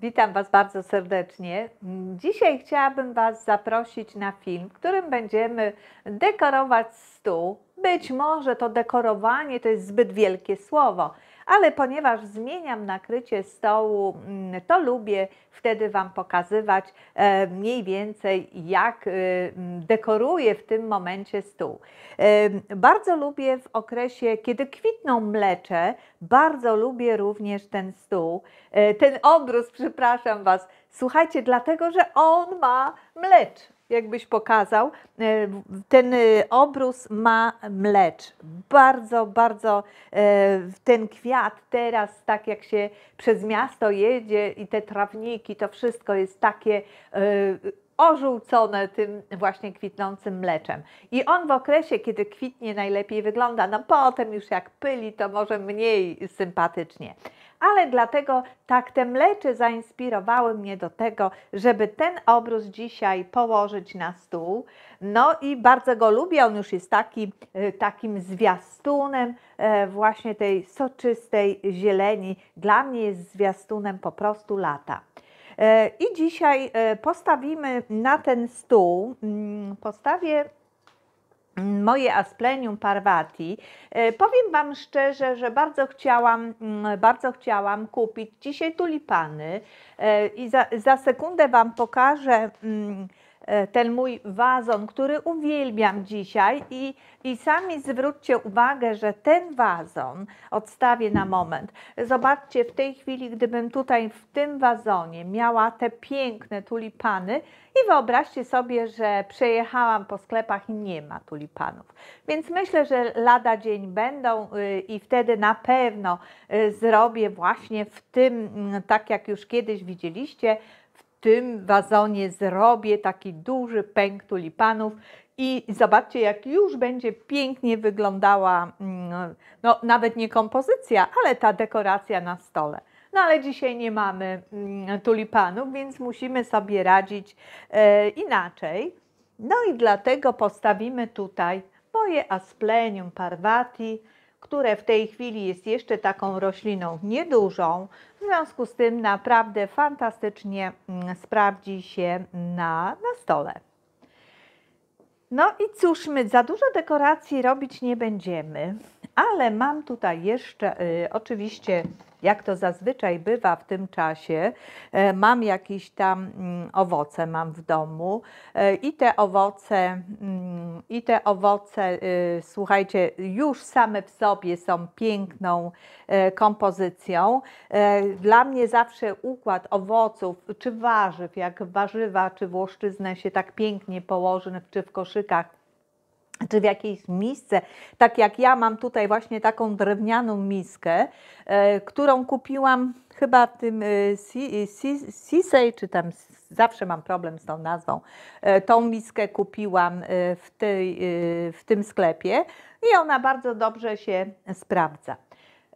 Witam Was bardzo serdecznie. Dzisiaj chciałabym Was zaprosić na film, w którym będziemy dekorować stół. Być może to dekorowanie to jest zbyt wielkie słowo, ale ponieważ zmieniam nakrycie stołu, mm, to lubię wtedy Wam pokazywać e, mniej więcej jak y, mm, dekoruję w tym momencie stół. Bardzo lubię w okresie, kiedy kwitną mlecze, bardzo lubię również ten stół, e, ten obrus, przepraszam Was, Słuchajcie, dlatego że on ma mlecz jakbyś pokazał. E, ten e, obrus ma mlecz. Bardzo, bardzo e, ten kwiat teraz, tak jak się przez miasto jedzie i te trawniki, to wszystko jest takie ożółcone tym właśnie kwitnącym mleczem. I on w okresie, kiedy kwitnie, najlepiej wygląda. No potem już jak pyli, to może mniej sympatycznie ale dlatego tak te mlecze zainspirowały mnie do tego, żeby ten obrus dzisiaj położyć na stół. No i bardzo go lubię, on już jest taki, e, takim zwiastunem e, właśnie tej soczystej zieleni. Dla mnie jest zwiastunem po prostu lata. E, I dzisiaj postawimy na ten stół, mm, postawię moje Asplenium Parvati. E, powiem Wam szczerze, że bardzo chciałam, mm, bardzo chciałam kupić dzisiaj tulipany e, i za, za sekundę Wam pokażę mm, E, ten mój wazon, który uwielbiam dzisiaj i, i sami zwróćcie uwagę, że ten wazon, odstawię na moment, zobaczcie w tej chwili, gdybym tutaj w tym wazonie miała te piękne tulipany i wyobraźcie sobie, że przejechałam po sklepach i nie ma tulipanów. Więc myślę, że lada dzień będą y, i wtedy na pewno y, zrobię właśnie w tym, mm, tak jak już kiedyś widzieliście, tym wazonie zrobię taki duży pęk tulipanów i zobaczcie, jak już będzie pięknie wyglądała, mm, no nawet nie kompozycja, ale ta dekoracja na stole. No ale dzisiaj nie mamy mm, tulipanów, więc musimy sobie radzić e, inaczej. No i dlatego postawimy tutaj moje Asplenium parvati, które w tej chwili jest jeszcze taką rośliną niedużą, w związku z tym naprawdę fantastycznie mm, sprawdzi się na, na stole. No i cóż, my za dużo dekoracji robić nie będziemy, ale mam tutaj jeszcze y, oczywiście jak to zazwyczaj bywa w tym czasie, e, mam jakieś tam mm, owoce mam w domu e, i te owoce mm, i te owoce y, słuchajcie już same w sobie są piękną e, kompozycją. Dla mnie zawsze układ owoców czy warzyw, jak warzywa czy włoszczyznę się tak pięknie położy czy w koszykach czy w jakiejś misce, tak jak ja mam tutaj właśnie taką drewnianą miskę, e, którą kupiłam chyba w tym e, e, Sisej, czy tam zawsze mam problem z tą nazwą. Tą miskę kupiłam w, tej, w tym sklepie i ona bardzo dobrze się sprawdza.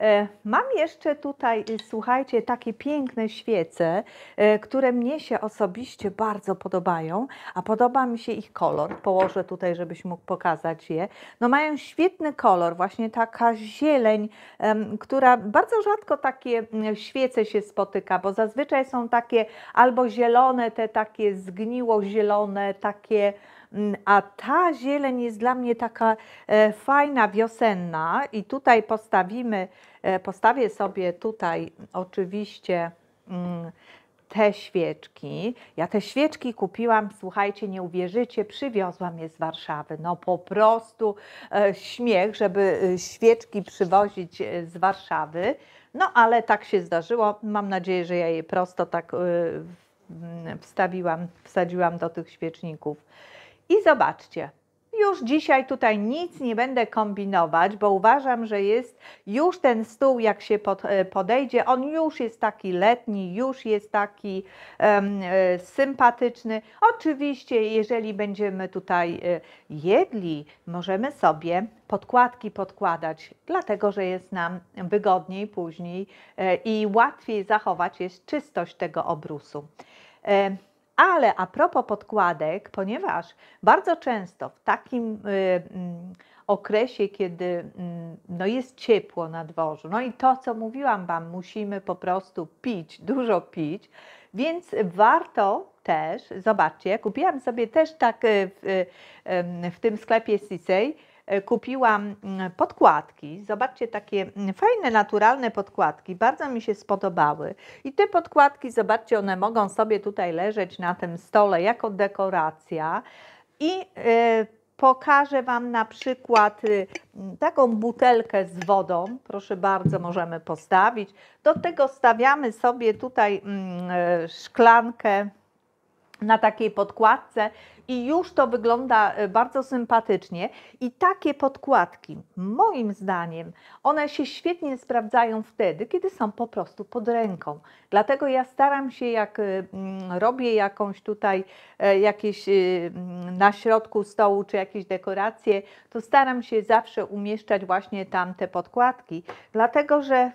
E, mam jeszcze tutaj, y, słuchajcie, takie piękne świece, e, które mnie się osobiście bardzo podobają, a podoba mi się ich kolor. Położę tutaj, żebyś mógł pokazać je. No mają świetny kolor, właśnie taka zieleń, która bardzo rzadko takie mm, świece się spotyka, bo zazwyczaj są takie albo zielone, te takie zgniło zielone, takie Mm, a ta zieleń jest dla mnie taka e, fajna, wiosenna i tutaj postawimy, e, postawię sobie tutaj oczywiście mm, te świeczki. Ja te świeczki kupiłam, słuchajcie, nie uwierzycie, przywiozłam je z Warszawy. No po prostu e, śmiech, żeby świeczki przywozić z Warszawy. No ale tak się zdarzyło. Mam nadzieję, że ja je prosto tak mm, wstawiłam, wsadziłam do tych świeczników. I zobaczcie, już dzisiaj tutaj nic nie będę kombinować, bo uważam, że jest już ten stół, jak się pod, e, podejdzie, on już jest taki letni, już jest taki um, sympatyczny. Oczywiście, jeżeli będziemy tutaj e, jedli, możemy sobie podkładki podkładać, dlatego że jest nam wygodniej później i łatwiej zachować jest czystość tego obrusu. Ale a propos podkładek, ponieważ bardzo często w takim y, mm, okresie, kiedy mm, no jest ciepło na dworzu, no i to, co mówiłam Wam, musimy po prostu pić, dużo pić, więc warto też, zobaczcie, ja kupiłam sobie też tak y, w, y, w tym sklepie Sisej, E, kupiłam mm, podkładki. Zobaczcie, takie mm, fajne, naturalne podkładki. Bardzo mi się spodobały. I te podkładki, zobaczcie, one mogą sobie tutaj leżeć na tym stole jako dekoracja. I e, pokażę Wam na przykład y, taką butelkę z wodą. Proszę bardzo, możemy postawić. Do tego stawiamy sobie tutaj mm, e, szklankę na takiej podkładce i już to wygląda e, bardzo sympatycznie. I takie podkładki, moim zdaniem, one się świetnie sprawdzają wtedy, kiedy są po prostu pod ręką. Dlatego ja staram się, jak e, mm, robię jakąś tutaj, e, jakieś mm, na środku stołu czy jakieś dekoracje, to staram się zawsze umieszczać właśnie tam te podkładki, dlatego że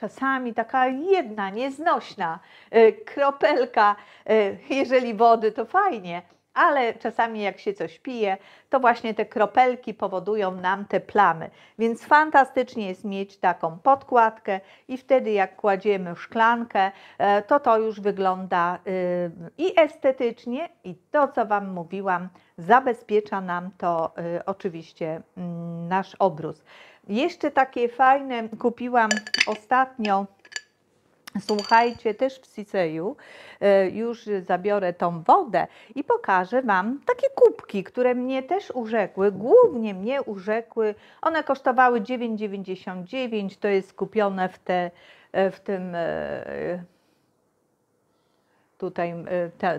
czasami taka jedna, nieznośna y, kropelka, y, jeżeli wody, to fajnie, ale czasami jak się coś pije, to właśnie te kropelki powodują nam te plamy. Więc fantastycznie jest mieć taką podkładkę i wtedy jak kładziemy szklankę, e, to to już wygląda y, i estetycznie i to co Wam mówiłam, zabezpiecza nam to oczywiście mm, nasz obrus. Jeszcze takie fajne kupiłam ostatnio. Słuchajcie, też w Siseju e, już zabiorę tą wodę i pokażę Wam takie kubki, które mnie też urzekły, głównie mnie urzekły. One kosztowały 9,99, to jest kupione w, te, e, w tym e, tutaj,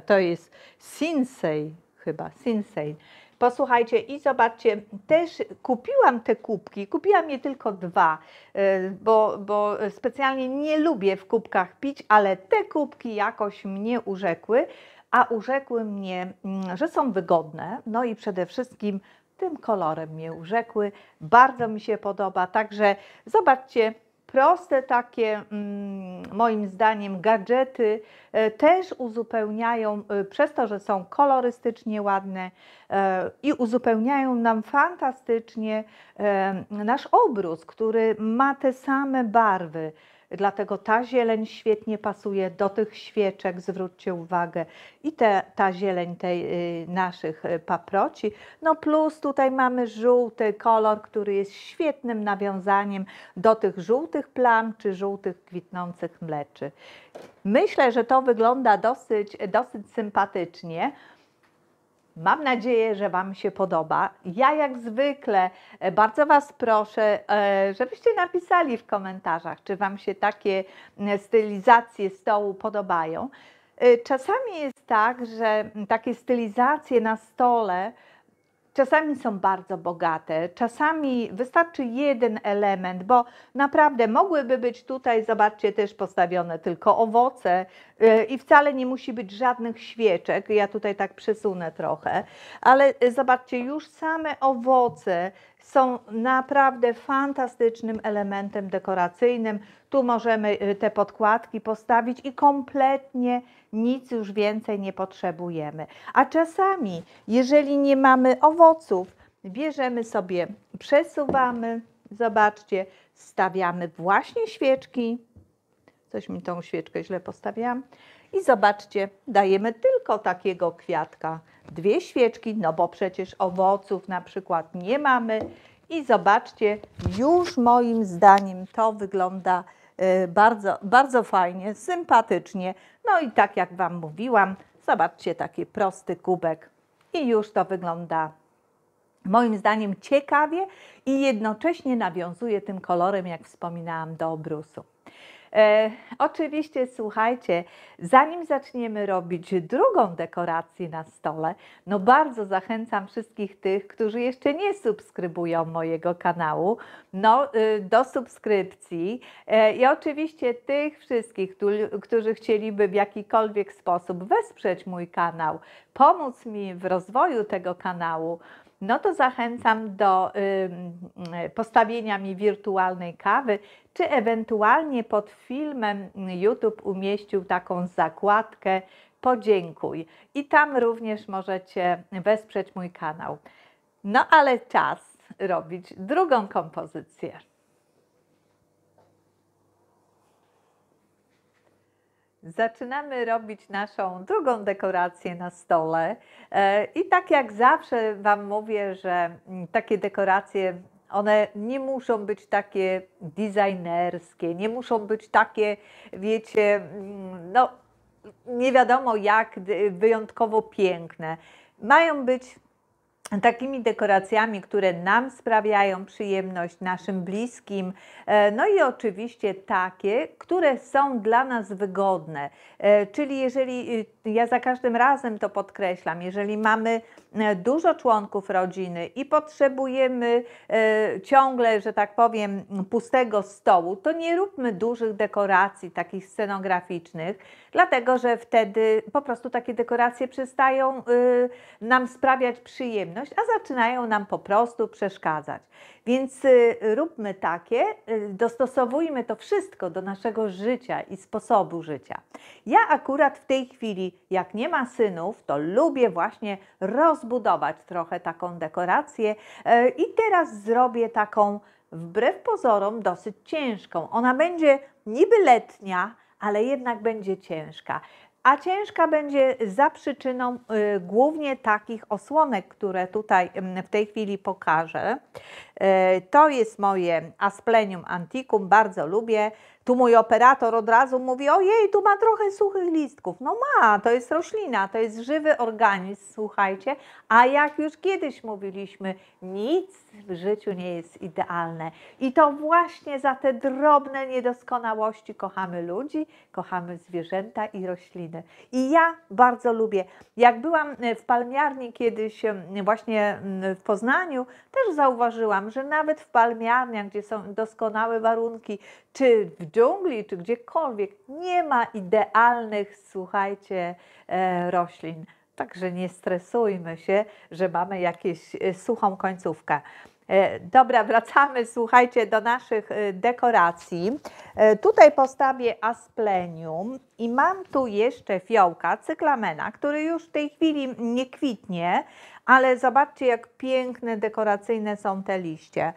to jest Sinsei chyba, Sinsei. Posłuchajcie i zobaczcie, też kupiłam te kubki, kupiłam je tylko dwa, y, bo, bo specjalnie nie lubię w kubkach pić, ale te kubki jakoś mnie urzekły, a urzekły mnie, mm, że są wygodne, no i przede wszystkim tym kolorem mnie urzekły. Bardzo mi się podoba, także zobaczcie, proste takie, mm, moim zdaniem, gadżety e, też uzupełniają, e, przez to, że są kolorystycznie ładne e, i uzupełniają nam fantastycznie nasz obrus, który ma te same barwy. Dlatego ta zieleń świetnie pasuje do tych świeczek, zwróćcie uwagę, i te, ta zieleń tej y, naszych y, paproci. No plus tutaj mamy żółty kolor, który jest świetnym nawiązaniem do tych żółtych plam czy żółtych kwitnących mleczy. Myślę, że to wygląda dosyć, dosyć sympatycznie. Mam nadzieję, że Wam się podoba. Ja jak zwykle e, bardzo Was proszę, e, żebyście napisali w komentarzach, czy Wam się takie stylizacje stołu podobają. E, czasami jest tak, że takie stylizacje na stole Czasami są bardzo bogate, czasami wystarczy jeden element, bo naprawdę mogłyby być tutaj, zobaczcie, też postawione tylko owoce y, i wcale nie musi być żadnych świeczek. Ja tutaj tak przesunę trochę, ale y, zobaczcie, już same owoce są naprawdę fantastycznym elementem dekoracyjnym. Tu możemy y, te podkładki postawić i kompletnie nic już więcej nie potrzebujemy. A czasami, jeżeli nie mamy owoców, bierzemy sobie, przesuwamy, zobaczcie, stawiamy właśnie świeczki. Coś mi tą świeczkę źle postawiłam. I zobaczcie, dajemy tylko takiego kwiatka. Dwie świeczki, no bo przecież owoców na przykład nie mamy. I zobaczcie, już moim zdaniem to wygląda y, bardzo, bardzo fajnie, sympatycznie. No i tak jak Wam mówiłam, zobaczcie taki prosty kubek i już to wygląda moim zdaniem ciekawie i jednocześnie nawiązuje tym kolorem, jak wspominałam, do obrusu. E, oczywiście, słuchajcie, zanim zaczniemy robić drugą dekorację na stole, no bardzo zachęcam wszystkich tych, którzy jeszcze nie subskrybują mojego kanału, no, e, do subskrypcji e, i oczywiście tych wszystkich, którzy, którzy chcieliby w jakikolwiek sposób wesprzeć mój kanał, pomóc mi w rozwoju tego kanału, no to zachęcam do y, postawienia mi wirtualnej kawy, czy ewentualnie pod filmem YouTube umieścił taką zakładkę Podziękuj. I tam również możecie wesprzeć mój kanał. No ale czas robić drugą kompozycję. Zaczynamy robić naszą drugą dekorację na stole. E, I tak jak zawsze Wam mówię, że mm, takie dekoracje one nie muszą być takie designerskie, nie muszą być takie, wiecie, mm, no nie wiadomo jak wyjątkowo piękne. Mają być takimi dekoracjami, które nam sprawiają przyjemność, naszym bliskim, e, no i oczywiście takie, które są dla nas wygodne. E, czyli jeżeli, y, ja za każdym razem to podkreślam, jeżeli mamy e, dużo członków rodziny i potrzebujemy ciągle, że tak powiem, pustego stołu, to nie róbmy dużych dekoracji takich scenograficznych, dlatego że wtedy po prostu takie dekoracje przestają y, nam sprawiać przyjemność a zaczynają nam po prostu przeszkadzać. Więc y, róbmy takie, y, dostosowujmy to wszystko do naszego życia i sposobu życia. Ja akurat w tej chwili, jak nie ma synów, to lubię właśnie rozbudować trochę taką dekorację e, i teraz zrobię taką, wbrew pozorom, dosyć ciężką. Ona będzie niby letnia, ale jednak będzie ciężka a ciężka będzie za przyczyną y, głównie takich osłonek, które tutaj y, w tej chwili pokażę. E, to jest moje Asplenium Anticum, bardzo lubię. Tu mój operator od razu mówi, ojej, tu ma trochę suchych listków. No ma, to jest roślina, to jest żywy organizm, słuchajcie. A jak już kiedyś mówiliśmy, nic w życiu nie jest idealne. I to właśnie za te drobne niedoskonałości kochamy ludzi, kochamy zwierzęta i rośliny. I ja bardzo lubię. Jak byłam w palmiarni kiedyś właśnie mm, w Poznaniu, też zauważyłam, że nawet w palmiarniach, gdzie są doskonałe warunki, czy w dżungli, czy gdziekolwiek, nie ma idealnych, słuchajcie, e, roślin. Także nie stresujmy się, że mamy jakieś e, suchą końcówkę. E, dobra, wracamy, słuchajcie, do naszych e, dekoracji. E, tutaj postawię asplenium i mam tu jeszcze fiołka, cyklamena, który już w tej chwili nie kwitnie, ale zobaczcie, jak piękne, dekoracyjne są te liście.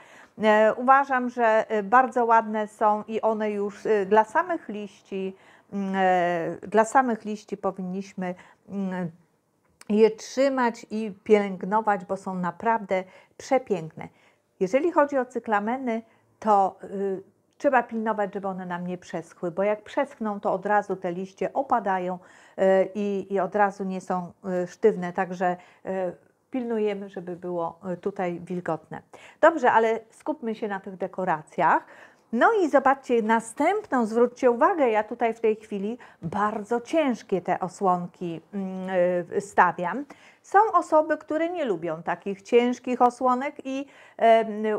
Uważam, że bardzo ładne są i one już dla samych liści, mm, dla samych liści powinniśmy mm, je trzymać i pielęgnować, bo są naprawdę przepiękne. Jeżeli chodzi o cyklameny, to y, trzeba pilnować, żeby one nam nie przeschły, bo jak przeschną, to od razu te liście opadają y, i od razu nie są y, sztywne, także pilnujemy, żeby było tutaj wilgotne. Dobrze, ale skupmy się na tych dekoracjach. No i zobaczcie, następną, zwróćcie uwagę, ja tutaj w tej chwili bardzo ciężkie te osłonki mm, stawiam. Są osoby, które nie lubią takich ciężkich osłonek i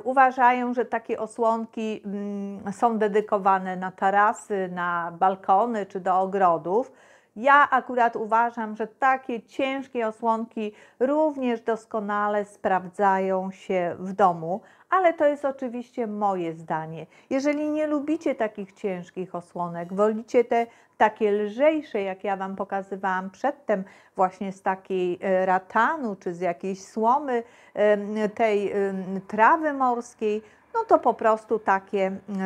uważają, że takie osłonki mm, są dedykowane na tarasy, na balkony czy do ogrodów. Ja akurat uważam, że takie ciężkie osłonki również doskonale sprawdzają się w domu, ale to jest oczywiście moje zdanie. Jeżeli nie lubicie takich ciężkich osłonek, wolicie te takie lżejsze, jak ja Wam pokazywałam przedtem, właśnie z takiej e, ratanu czy z jakiejś słomy tej trawy morskiej, no to po prostu takie e,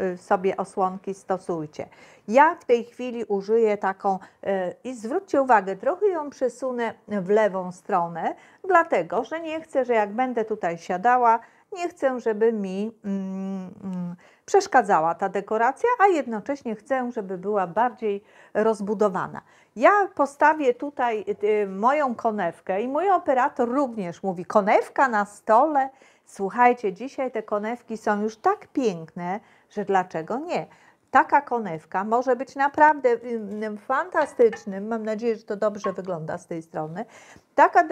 e, sobie osłonki stosujcie. Ja w tej chwili użyję taką e, i zwróćcie uwagę, trochę ją przesunę w lewą stronę, dlatego że nie chcę, że jak będę tutaj siadała, nie chcę, żeby mi mm, mm przeszkadzała ta dekoracja, a jednocześnie chcę, żeby była bardziej rozbudowana. Ja postawię tutaj y, y, moją konewkę i mój operator również mówi: konewka na stole. Słuchajcie, dzisiaj te konewki są już tak piękne, że dlaczego nie? Taka konewka może być naprawdę y, fantastycznym, mam nadzieję, że to dobrze wygląda z tej strony. Taka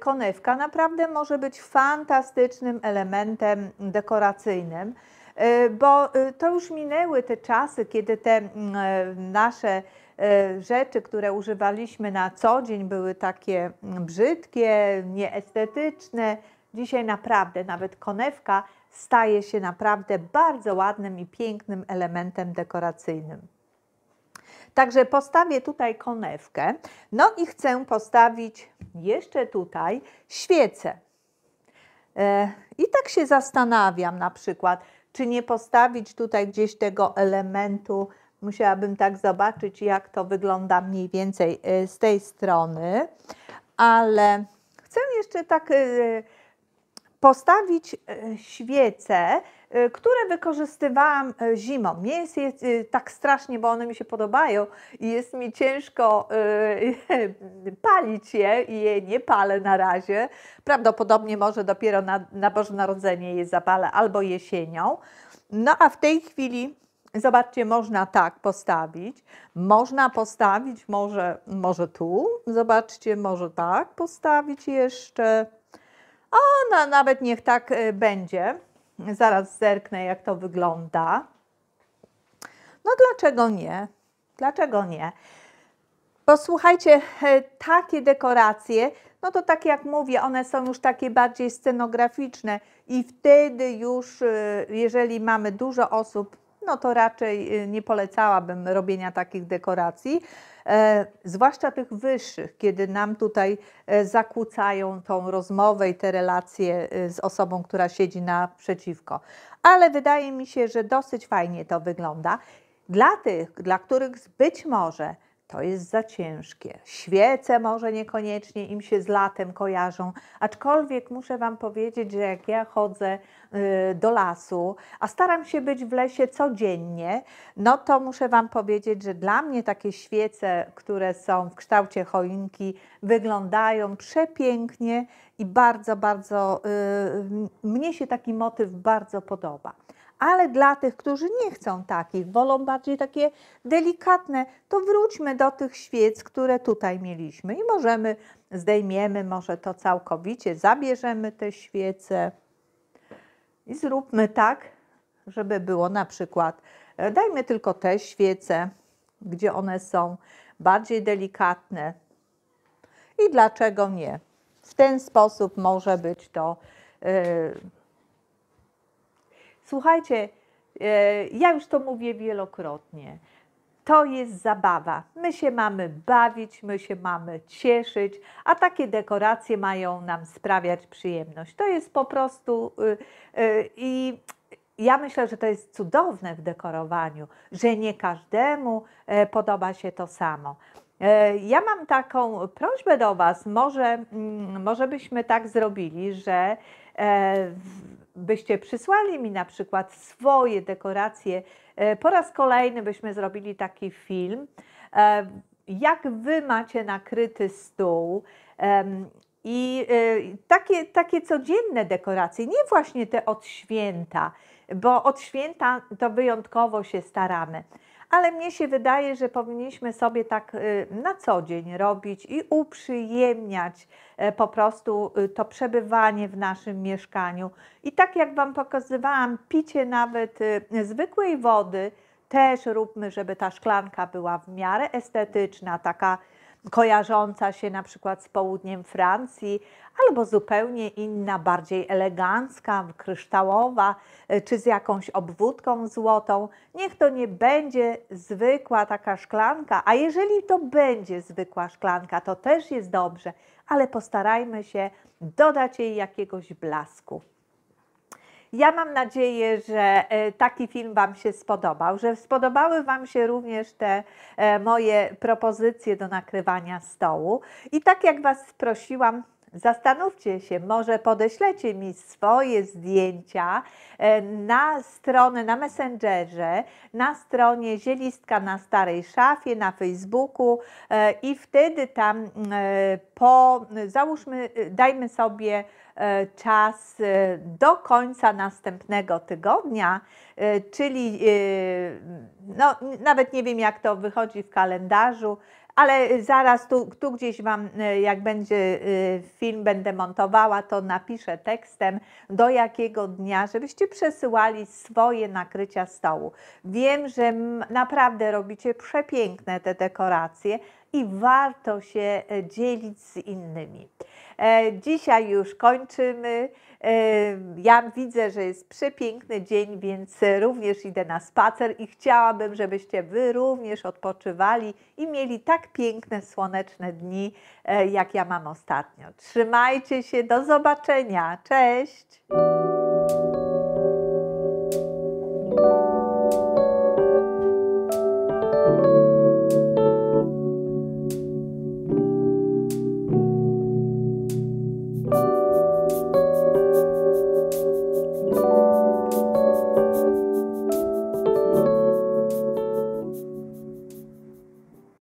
konewka naprawdę może być fantastycznym elementem dekoracyjnym. E, bo e, to już minęły te czasy, kiedy te mm, e, nasze rzeczy, które używaliśmy na co dzień, były takie mm, brzydkie, nieestetyczne. Dzisiaj naprawdę nawet konewka staje się naprawdę bardzo ładnym i pięknym elementem dekoracyjnym. Także postawię tutaj konewkę, no i chcę postawić jeszcze tutaj świecę. I tak się zastanawiam na przykład, czy nie postawić tutaj gdzieś tego elementu, musiałabym tak zobaczyć, jak to wygląda mniej więcej y, z tej strony, ale chcę jeszcze tak y, postawić y, świecę Y, które wykorzystywałam y, zimą. Nie jest je y, tak strasznie, bo one mi się podobają i jest mi ciężko palić je i je nie palę na razie. Prawdopodobnie może dopiero na, na Boże Narodzenie je zapalę albo jesienią. No a w tej chwili Zobaczcie, można tak postawić. Można postawić może, może tu. Zobaczcie, może tak postawić jeszcze. O, no, nawet niech tak będzie. Zaraz zerknę, jak to wygląda. No dlaczego nie? Dlaczego nie? Bo słuchajcie, e, takie dekoracje, no to tak jak mówię, one są już takie bardziej scenograficzne i wtedy już, e, jeżeli mamy dużo osób, no to raczej e, nie polecałabym robienia takich dekoracji. E, zwłaszcza tych wyższych, kiedy nam tutaj e, zakłócają tą rozmowę i te relacje e, z osobą, która siedzi naprzeciwko. Ale wydaje mi się, że dosyć fajnie to wygląda. Dla tych, dla których być może to jest za ciężkie. Świece może niekoniecznie im się z latem kojarzą, aczkolwiek muszę Wam powiedzieć, że jak ja chodzę y, do lasu, a staram się być w lesie codziennie, no to muszę Wam powiedzieć, że dla mnie takie świece, które są w kształcie choinki, wyglądają przepięknie i bardzo, bardzo, y, mnie się taki motyw bardzo podoba ale dla tych, którzy nie chcą takich, wolą bardziej takie delikatne, to wróćmy do tych świec, które tutaj mieliśmy i możemy, zdejmiemy może to całkowicie, zabierzemy te świece i zróbmy tak, żeby było na przykład, e, dajmy tylko te świece, gdzie one są bardziej delikatne. I dlaczego nie? W ten sposób może być to yy, Słuchajcie, e, ja już to mówię wielokrotnie. To jest zabawa. My się mamy bawić, my się mamy cieszyć, a takie dekoracje mają nam sprawiać przyjemność. To jest po prostu y, y, i ja myślę, że to jest cudowne w dekorowaniu, że nie każdemu e, podoba się to samo. E, ja mam taką prośbę do Was, może, mm, może byśmy tak zrobili, że byście przysłali mi na przykład swoje dekoracje, e, po raz kolejny byśmy zrobili taki film, e, jak Wy macie nakryty stół i e, takie, takie codzienne dekoracje, nie właśnie te od święta, bo od święta to wyjątkowo się staramy ale mnie się wydaje, że powinniśmy sobie tak y, na co dzień robić i uprzyjemniać e, po prostu y, to przebywanie w naszym mieszkaniu. I tak jak Wam pokazywałam, picie nawet y, zwykłej wody też róbmy, żeby ta szklanka była w miarę estetyczna, taka kojarząca się na przykład z południem Francji, albo zupełnie inna, bardziej elegancka, kryształowa, e, czy z jakąś obwódką złotą. Niech to nie będzie zwykła taka szklanka, a jeżeli to będzie zwykła szklanka, to też jest dobrze, ale postarajmy się dodać jej jakiegoś blasku. Ja mam nadzieję, że e, taki film Wam się spodobał, że spodobały Wam się również te e, moje propozycje do nakrywania stołu. I tak jak Was prosiłam, Zastanówcie się, może podeślecie mi swoje zdjęcia e, na stronę, na Messengerze, na stronie Zielistka na Starej Szafie, na Facebooku i wtedy tam po, załóżmy, dajmy sobie E, czas e, do końca następnego tygodnia, e, czyli no, nawet nie wiem, jak to wychodzi w kalendarzu, ale zaraz tu, tu gdzieś Wam, jak będzie film, będę montowała, to napiszę tekstem, do jakiego dnia, żebyście przesyłali swoje nakrycia stołu. Wiem, że naprawdę robicie przepiękne te dekoracje i warto się dzielić z innymi. E, dzisiaj już kończymy. E, ja widzę, że jest przepiękny dzień, więc również idę na spacer i chciałabym, żebyście Wy również odpoczywali i mieli tak piękne, słoneczne dni, e, jak ja mam ostatnio. Trzymajcie się, do zobaczenia. Cześć!